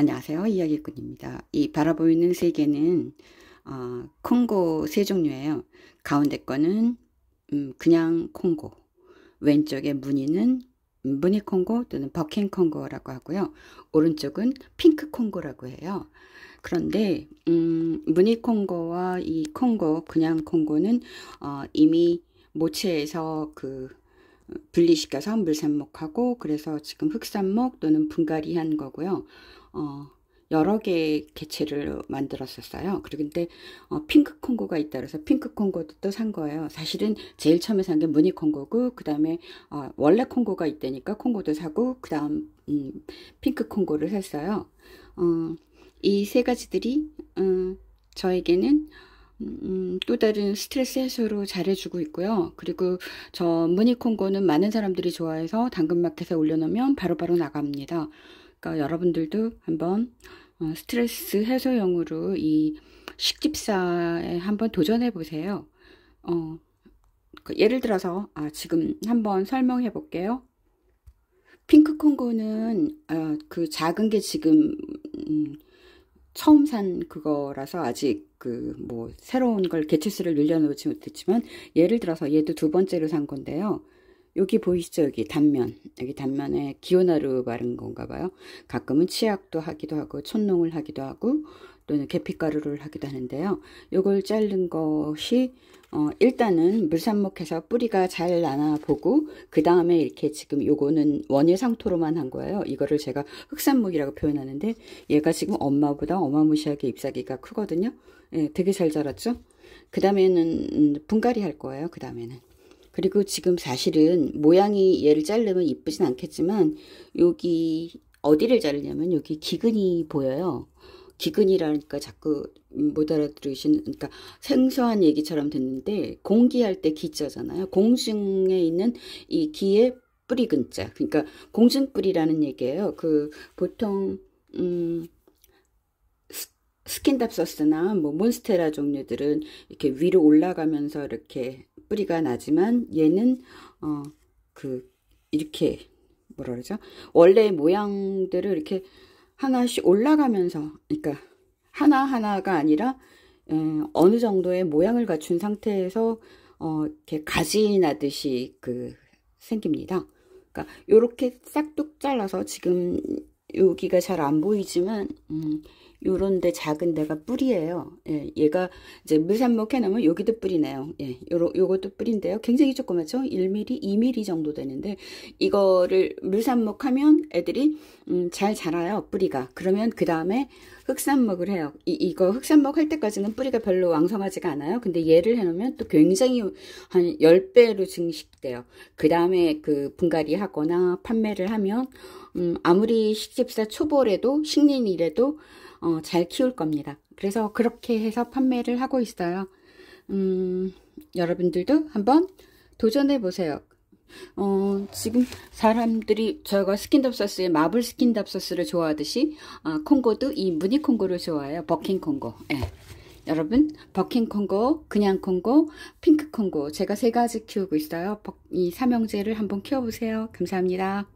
안녕하세요. 이야기꾼입니다. 이 바라보이는 세계는 어, 콩고 세 종류예요. 가운데 거는 음, 그냥 콩고, 왼쪽에 무늬는 무늬 콩고 또는 버킹 콩고라고 하고요. 오른쪽은 핑크 콩고라고 해요. 그런데 음, 무늬 콩고와 이 콩고, 그냥 콩고는 어, 이미 모체에서 그 분리시켜서 물산목하고 그래서 지금 흑산목 또는 분갈이 한 거고요. 어, 여러 개의 개체를 만들었었어요. 그리고 근데 어, 핑크 콩고가 있다 그래서 핑크 콩고도 또 산 거예요. 사실은 제일 처음에 산 게 무늬 콩고고 그다음에 어, 원래 콩고가 있다니까 콩고도 사고 그다음 음, 핑크 콩고를 샀어요. 어, 이세 가지들이 음, 저에게는 음, 또 다른 스트레스 해소로 잘해주고 있고요. 그리고 저 무늬콩고는 많은 사람들이 좋아해서 당근마켓에 올려놓으면 바로바로 바로 나갑니다. 그러니까 여러분들도 한번 어, 스트레스 해소용으로 이 식집사에 한번 도전해 보세요. 어, 그 예를 들어서 아, 지금 한번 설명해 볼게요. 핑크콩고는 어, 아, 그 작은 게 지금 음, 처음 산 그거라서 아직 그 뭐 새로운 걸 개체수를 늘려놓지 못했지만 예를 들어서 얘도 두 번째로 산 건데요. 여기 보이시죠? 여기 단면. 여기 단면에 기호나루 바른 건가 봐요. 가끔은 치약도 하기도 하고 촌농을 하기도 하고 또는 계피가루를 하기도 하는데요. 이걸 자른 것이 어, 일단은 물산목해서 뿌리가 잘 나나보고 그 다음에 이렇게 지금 요거는 원예 상토로만 한 거예요. 이거를 제가 흑산목이라고 표현하는데 얘가 지금 엄마보다 어마무시하게 잎사귀가 크거든요. 예, 되게 잘 자랐죠. 그 다음에는 음, 분갈이 할 거예요. 그 다음에는. 그리고 지금 사실은 모양이 얘를 자르면 이쁘진 않겠지만 여기 어디를 자르냐면 여기 기근이 보여요. 기근이라니까 자꾸 못 알아들으신 그러니까 생소한 얘기처럼 듣는데 공기할 때 기자잖아요. 공중에 있는 이 기의 뿌리 근자. 그러니까 공중 뿌리라는 얘기예요. 그 보통 음 스킨답서스나 뭐 몬스테라 종류들은 이렇게 위로 올라가면서 이렇게 뿌리가 나지만 얘는 어 그 이렇게 뭐라 그러죠? 원래 모양대로 이렇게 하나씩 올라가면서 그러니까 하나하나가 아니라 음, 어느 정도의 모양을 갖춘 상태에서 어, 이렇게 가지 나듯이 그 생깁니다. 그러니까 요렇게 싹둑 잘라서 지금 여기가 잘 안 보이지만 음, 요런 데 작은 데가 뿌리예요. 예, 얘가 이제 물산목 해놓으면 여기도 뿌리네요. 예, 요러, 요것도 뿌린데요. 굉장히 조그맣죠? 1mm, 2mm 정도 되는데 이거를 물산목하면 애들이 음, 잘 자라요. 뿌리가. 그러면 그 다음에 흑산목을 해요. 이, 이거 흑산목할 때까지는 뿌리가 별로 왕성하지가 않아요. 근데 얘를 해놓으면 또 굉장히 한 10배로 증식돼요. 그 다음에 그 분갈이 하거나 판매를 하면 음, 아무리 식집사 초보래도 식린이래도 어, 잘 키울 겁니다. 그래서 그렇게 해서 판매를 하고 있어요. 음, 여러분들도 한번 도전해 보세요. 어, 지금 사람들이 저가 스킨답서스의 마블 스킨답서스를 좋아하듯이 어, 콩고도 이 무늬 콩고를 좋아해요. 버킹 콩고. 예. 여러분 버킹 콩고, 그냥 콩고, 핑크 콩고 제가 세 가지 키우고 있어요. 이 삼형제를 한번 키워보세요. 감사합니다.